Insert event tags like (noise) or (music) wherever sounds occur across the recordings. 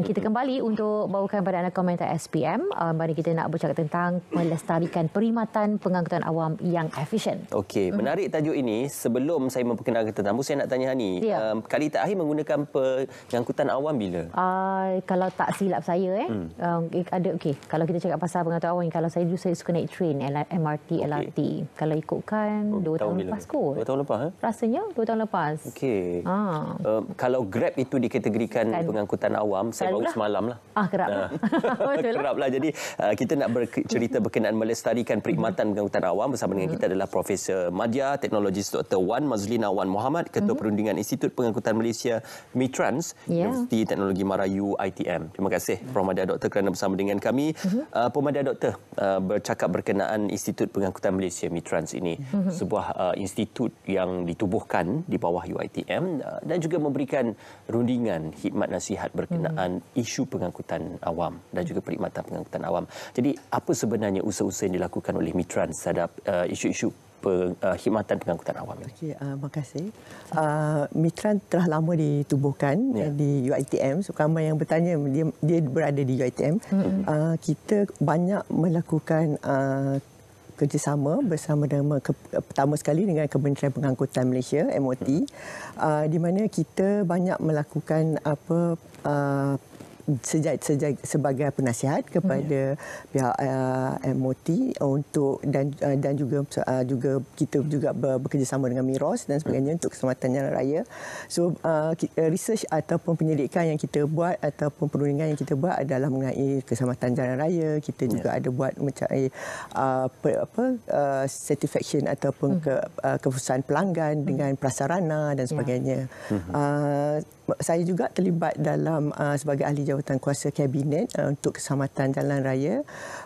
Kita kembali untuk bawakan pada anda komentar SPM. Um, mari kita nak bercakap tentang melestarikan perkhidmatan pengangkutan awam yang efisien. Okey, mhm. menarik tajuk ini. Sebelum saya memperkenalkan tetamu, saya nak tanya Hani. Ya. Um, kali terakhir menggunakan pengangkutan awam bila? Uh, kalau tak silap saya, eh, hmm. um, eh, ada okey. Kalau kita cakap pasal pengangkutan awam, kalau saya dulu saya suka naik train, MRT, okay. LRT. Kalau ikutkan, oh, dua tahun, tahun lepas kot. Dua tahun lepas? Eh? Rasanya dua tahun lepas. Okey. Uh. Um, kalau Grab itu dikategorikan kan. pengangkutan awam, saya baru semalam lah. Ah, kerap. Ah. Lah. (laughs) kerap lah. Jadi ah, kita nak bercerita (laughs) berkenaan melestarikan perkhidmatan pengangkutan awam. Bersama dengan kita mm-hmm. adalah Profesor Madya, Teknologis Dr. Wan Mazlina Wan Muhammad, Ketua mm -hmm. Perundingan Institut Pengangkutan Malaysia Mitrans, yeah. Universiti Teknologi Mara Uitm. Terima kasih mm -hmm. Prof. Madya Doktor kerana bersama dengan kami. Mm -hmm. Prof. Madya Doktor ah, bercakap berkenaan Institut Pengangkutan Malaysia Mitrans ini. Mm -hmm. Sebuah uh, institut yang ditubuhkan di bawah UITM uh, dan juga memberikan rundingan khidmat nasihat berkenaan mm -hmm dengan isu pengangkutan awam dan juga perkhidmatan pengangkutan awam. Jadi apa sebenarnya usaha-usaha yang dilakukan oleh Mitran terhadap uh, isu-isu uh, perkhidmatan pengangkutan awam ini? Okey, uh, terima kasih. Uh, Mitrans telah lama ditubuhkan yeah. di UiTM. Sukarma yang bertanya dia, dia berada di UiTM. Mm -hmm. uh, kita banyak melakukan uh, kerjasama bersama dengan ke, pertama sekali dengan Kementerian Pengangkutan Malaysia MOT hmm. uh, di mana kita banyak melakukan apa uh, sejak, sejak sebagai penasihat kepada hmm. pihak uh, eh, MOT untuk dan uh, dan juga uh, juga kita juga bekerjasama dengan Miros dan sebagainya hmm. untuk keselamatan jalan raya. So uh, research ataupun penyelidikan yang kita buat ataupun perundingan yang kita buat adalah mengenai keselamatan jalan raya. Kita juga yeah. ada buat mencari uh, apa uh, satisfaction ataupun hmm. ke, uh, kepuasan pelanggan hmm. dengan prasarana dan sebagainya. Yeah. Ya. Uh, saya juga terlibat dalam uh, sebagai ahli jawatan kuasa kabinet uh, untuk keselamatan jalan raya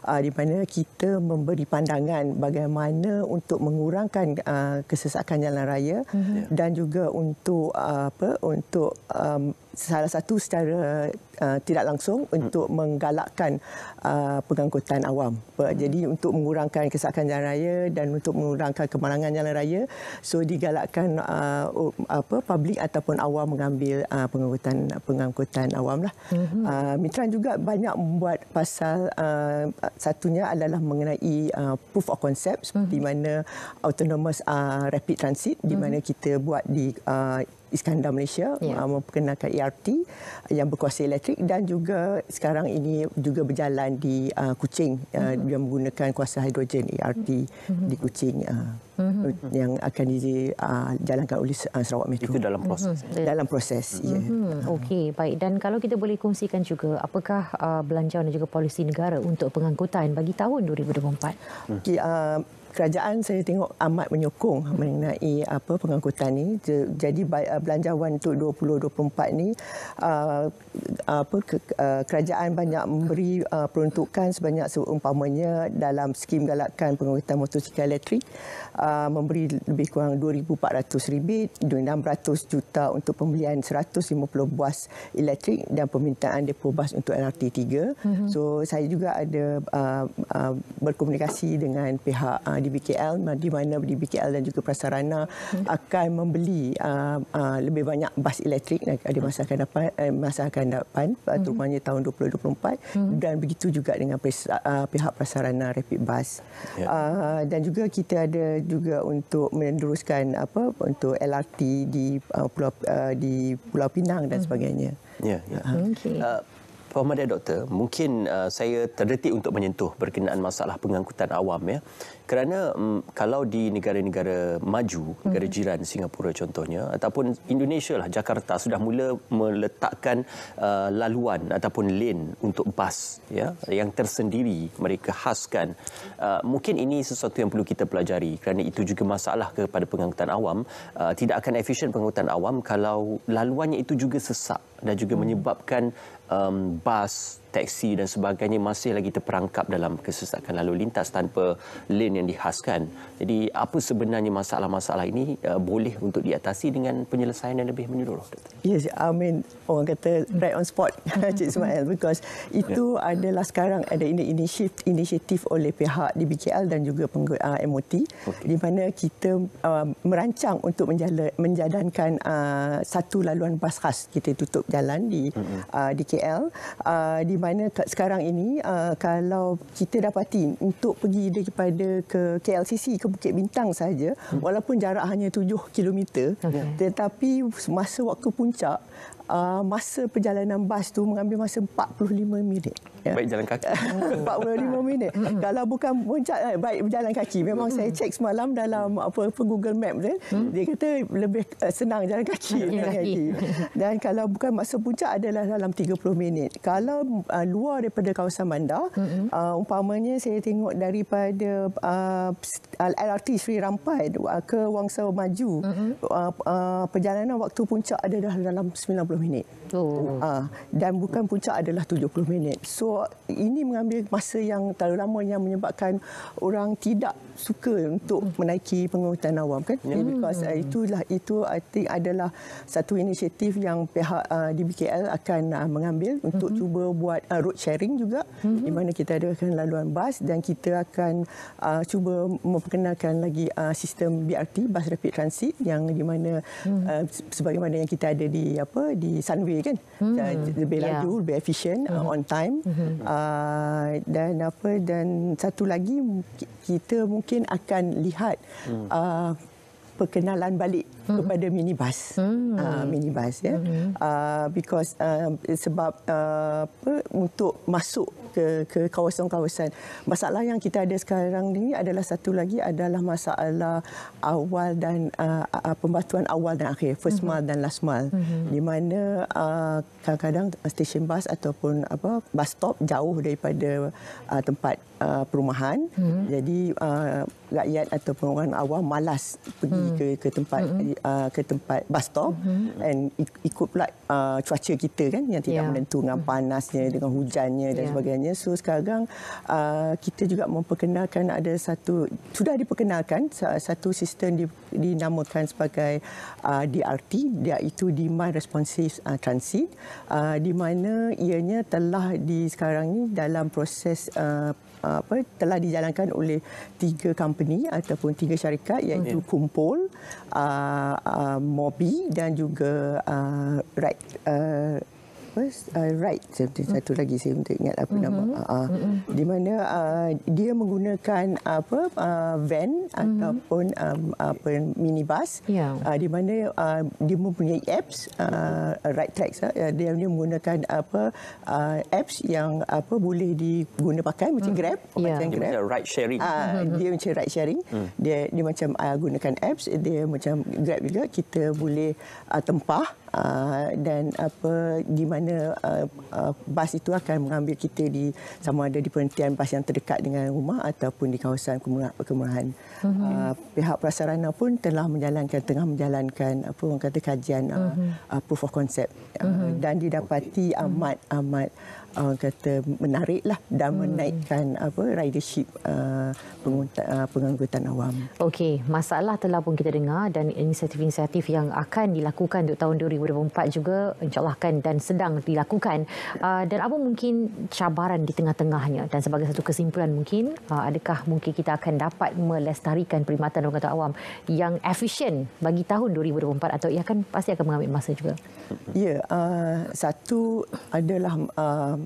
uh, di mana kita memberi pandangan bagaimana untuk mengurangkan uh, kesesakan jalan raya mm-hmm. dan juga untuk uh, apa untuk um, salah satu secara uh, tidak langsung hmm. untuk menggalakkan uh, pengangkutan awam. Hmm. Jadi untuk mengurangkan kesakan jalan raya dan untuk mengurangkan kemalangan jalan raya, so digalakkan uh, apa publik ataupun awam mengambil uh, pengangkutan pengangkutan awam lah. Hmm. Uh, Mitran juga banyak membuat pasal uh, satunya adalah mengenai uh, proof of concept di mana autonomous uh, rapid transit di mana kita buat di uh, Iskandar Malaysia ya. Uh, memperkenalkan ERT yang berkuasa elektrik dan juga sekarang ini juga berjalan di uh, Kuching uh, yang mhm. menggunakan kuasa hidrogen ERT mhm. di Kuching uh, mhm. yang akan dijalankan uh, oleh uh, Sarawak Metro. Itu dalam proses. Dalam proses, ya. Uh-huh. Okey, baik. Dan kalau kita boleh kongsikan juga apakah uh, belanjawan dan juga polisi negara untuk pengangkutan bagi tahun 2024? Okay, uh, kerajaan saya tengok amat menyokong mengenai apa pengangkutan ni jadi uh, belanjawan untuk 2024 ni uh, apa uh, kerajaan banyak memberi peruntukan sebanyak seumpamanya dalam skim galakkan pengangkutan motosikal elektrik memberi lebih kurang 2400 ribit 2600 juta untuk pembelian 150 buah elektrik dan permintaan depo bus untuk LRT 3 mhm. so saya juga ada berkomunikasi dengan pihak di BKL di mana di BKL dan juga Prasarana hmm. akan membeli uh, uh, lebih banyak bas elektrik di masa akan dapat eh, masa akan dapat uh, hmm. terutamanya tahun 2024 hmm. dan begitu juga dengan uh, pihak Prasarana Rapid Bus yeah. uh, dan juga kita ada juga untuk meneruskan apa untuk LRT di uh, pulau uh, di Pulau Pinang dan hmm. sebagainya. Ya. Yeah, uh-huh. Okay. Uh, Puan Mada Doktor, mungkin uh, saya terdetik untuk menyentuh berkenaan masalah pengangkutan awam ya. Kerana um, kalau di negara-negara maju, hmm. negara jiran Singapura contohnya, ataupun Indonesia lah, Jakarta sudah mula meletakkan uh, laluan ataupun lane untuk bas ya, yang tersendiri mereka khaskan. Uh, mungkin ini sesuatu yang perlu kita pelajari kerana itu juga masalah kepada pengangkutan awam. Uh, tidak akan efisien pengangkutan awam kalau laluannya itu juga sesak dan juga hmm. menyebabkan um, paz. teksi dan sebagainya masih lagi terperangkap dalam kesesakan lalu lintas tanpa lane yang dihaskan. Jadi apa sebenarnya masalah-masalah ini uh, boleh untuk diatasi dengan penyelesaian yang lebih menyeluruh? Yes, I mean orang kata right on spot (laughs) Cik mm-hmm. Ismail because itu yeah. adalah sekarang ada inisiatif, inisiatif oleh pihak di BKL dan juga penggut uh, ah, MOT okay. di mana kita uh, merancang untuk menjala, menjadankan uh, ah, satu laluan bas khas kita tutup jalan di mm -hmm. uh, di KL uh, di mana mana kat sekarang ini uh, kalau kita dapati untuk pergi daripada ke KLCC ke Bukit Bintang saja hmm. walaupun jarak hanya 7 km okay. tetapi masa waktu puncak uh, masa perjalanan bas tu mengambil masa 45 minit. Ya. Baik jalan kaki. 45 (laughs) minit. Hmm, hmm. Kalau bukan puncak, eh, baik berjalan kaki. Memang hmm, saya cek semalam dalam apa, apa Google Map dia, dia kata lebih eh, senang jalan kaki. (laughs) Dan kalau bukan masa puncak adalah dalam 30 minit. Kalau uh, luar daripada kawasan bandar, uh, ah, umpamanya saya tengok daripada uh, LRT Sri Rampai ke Wangsa Maju, uh, uh, perjalanan waktu puncak adalah dalam 90 70 minit. Oh. Ha, dan bukan puncak adalah 70 minit. So ini mengambil masa yang terlalu lama yang menyebabkan orang tidak suka untuk menaiki pengangkutan awam kan? Yeah. Because uh, itulah itu I think adalah satu inisiatif yang pihak uh, ah, DBKL akan uh, mengambil untuk mm-hmm. cuba buat uh, road sharing juga mm-hmm. di mana kita ada akan laluan bas dan kita akan uh, cuba memperkenalkan lagi uh, sistem BRT bas rapid transit yang di mana mm-hmm. uh, sebagaimana yang kita ada di apa di di Sunway kan mm -hmm. lebih ya. laju lebih efficient mm -hmm. Uh, on time mm -hmm. uh, dan apa dan satu lagi kita mungkin akan lihat mm. uh, perkenalan balik hmm. kepada minibus hmm. uh, minibus ya hmm. uh, because uh, sebab uh, apa untuk masuk ke ke kawasan-kawasan masalah yang kita ada sekarang ini adalah satu lagi adalah masalah awal dan uh, uh, awal dan akhir first hmm. mile dan last mile hmm. di mana uh, kadang-kadang stesen bas ataupun apa bus stop jauh daripada uh, tempat uh, perumahan hmm. jadi uh, rakyat ataupun orang awam malas pergi hmm. ke ke tempat hmm. uh, ke tempat bus stop hmm. and ikut pula uh, cuaca kita kan yang tidak yeah. menentu dengan hmm. panasnya hmm. dengan hujannya dan yeah. sebagainya so sekarang uh, kita juga memperkenalkan ada satu sudah diperkenalkan satu sistem di, dinamakan sebagai uh, DRT iaitu demand responsive uh, transit uh, di mana ianya telah di sekarang ni dalam proses uh, apa telah dijalankan oleh tiga company ataupun tiga syarikat iaitu yeah. Kumpul, uh, uh, Mobi dan juga uh, Right apa uh, right satu, mm. satu lagi saya untuk ingat apa mm-hmm. nama uh, uh, mm-hmm. di mana uh, dia menggunakan apa uh, van mm-hmm. ataupun um, apa minibus yeah. uh, di mana uh, dia mempunyai apps uh, right tracks uh, dia dia menggunakan apa uh, apps yang apa boleh diguna pakai macam mm. grab yeah. macam grab dia right sharing uh, dia macam ride sharing mm. dia dia macam uh, gunakan apps dia macam grab juga kita boleh uh, tempah Uh, dan apa di mana uh, uh, bas itu akan mengambil kita di sama ada di perhentian bas yang terdekat dengan rumah ataupun di kawasan kemurahan perkemahan uh-huh. uh, pihak prasarana pun telah menjalankan tengah menjalankan apa orang kata kajian uh, uh-huh. uh, proof of concept uh, uh-huh. dan didapati amat amat uh, kata menarik lah dan hmm. menaikkan apa ridership uh, uh, pengangkutan awam. Okey, masalah telah pun kita dengar dan inisiatif-inisiatif yang akan dilakukan untuk tahun 2024 juga insyaAllah akan dan sedang dilakukan. Uh, dan apa mungkin cabaran di tengah-tengahnya dan sebagai satu kesimpulan mungkin, uh, adakah mungkin kita akan dapat melestarikan perkhidmatan pengangkutan awam yang efisien bagi tahun 2024 atau ia akan pasti akan mengambil masa juga? Ya, uh, satu adalah um,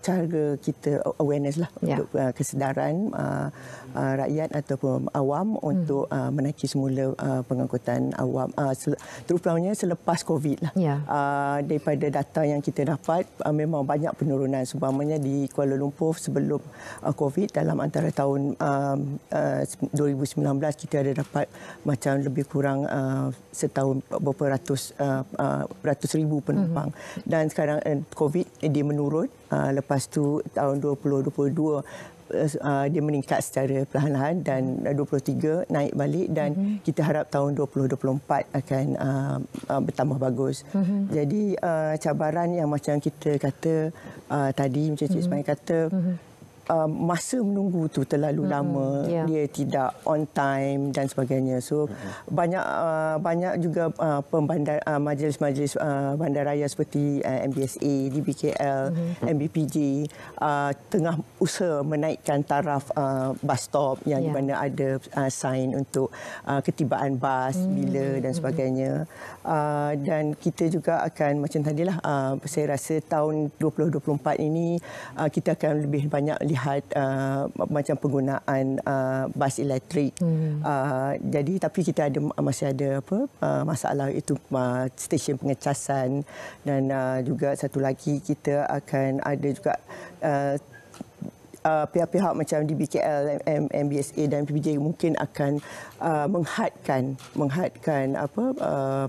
cara kita awareness lah yeah. untuk uh, kesedaran uh, uh, rakyat ataupun awam hmm. untuk uh, menaiki semula uh, pengangkutan awam uh, sel- terutamanya selepas covid lah yeah. uh, daripada data yang kita dapat uh, memang banyak penurunan seumpamanya di Kuala Lumpur sebelum uh, covid dalam antara tahun um, uh, uh, 2019 kita ada dapat macam lebih kurang uh, setahun beberapa ratus uh, uh, ratus ribu penumpang hmm dan sekarang uh, covid eh, dia menurun uh, lepas lepas tu tahun 2022 eh, ah, dia meningkat secara perlahan-lahan dan 23 eh, naik balik dan mm-hmm. kita harap tahun 2024 akan uh, uh, bertambah bagus. Mm-hmm. Jadi uh, cabaran yang macam kita kata uh, tadi macam mm-hmm. Ismail kata mm-hmm um, masa menunggu tu terlalu hmm. lama yeah. dia tidak on time dan sebagainya so hmm. banyak uh, banyak juga uh, pembandar uh, majlis-majlis uh, bandaraya seperti uh, MBSA DBKL hmm. MBPJ uh, tengah usaha menaikkan taraf uh, bus stop yang yeah. di ya. mana ada uh, sign untuk uh, ketibaan bas hmm. bila mm, dan mm. sebagainya uh, dan kita juga akan macam tadilah uh, saya rasa tahun 2024 ini uh, kita akan lebih banyak lihat melihat uh, macam penggunaan uh, bas elektrik. Hmm. Uh, jadi tapi kita ada masih ada apa uh, masalah itu uh, stesen pengecasan dan uh, juga satu lagi kita akan ada juga uh, Uh, pihak-pihak macam di BKL, MBSA dan PBJ mungkin akan uh, menghadkan menghadkan apa uh,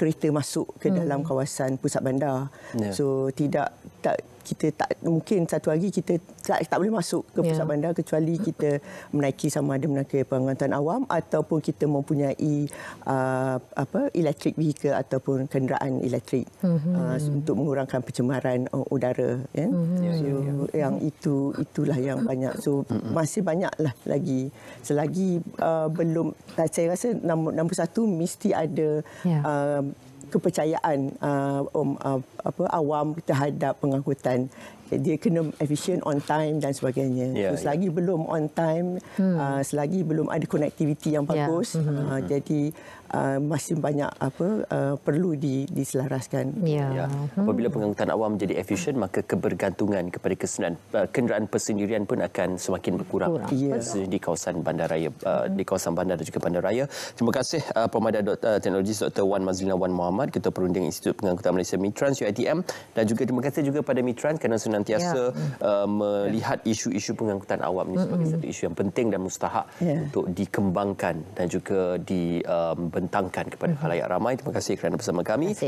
kereta masuk ke hmm. dalam kawasan pusat bandar. Yeah. So tidak tak kita tak mungkin satu hari kita tak, tak boleh masuk ke pusat yeah. bandar kecuali kita menaiki sama ada menaiki pengangkutan awam ataupun kita mempunyai uh, apa electric vehicle ataupun kenderaan elektrik mm-hmm. uh, untuk mengurangkan pencemaran uh, udara ya mm-hmm. so, yeah, yeah, yeah. yang itu itulah yang banyak so mm-hmm. masih banyaklah lagi selagi uh, belum saya rasa nombor, satu mesti ada yeah. Uh, kepercayaan uh, um, uh, apa, awam terhadap pengangkutan dia kena efisien on time dan sebagainya. Yeah, so, ya, ya. selagi yeah. belum on time, hmm. uh, selagi belum ada konektiviti yang ya. bagus, yeah. mm-hmm. uh, jadi uh, masih banyak apa uh, perlu di, diselaraskan. Yeah. Yeah. Hmm. Apabila pengangkutan awam menjadi efisien, maka kebergantungan kepada kesenian, uh, kenderaan persendirian pun akan semakin berkurang yeah. di kawasan bandaraya, uh, di kawasan bandar dan juga bandaraya. Terima kasih uh, pemadam uh, teknologi Dr. Wan Mazlina Wan Muhammad, Ketua Perunding Institut Pengangkutan Malaysia Mitrans UITM dan juga terima kasih juga pada Mitrans kerana senang senantiasa ya. uh, ya. melihat isu-isu pengangkutan awam ini sebagai mm-hmm. satu isu yang penting dan mustahak ya. untuk dikembangkan dan juga dibentangkan um, kepada mm-hmm. halayak ramai. Terima kasih kerana bersama kami.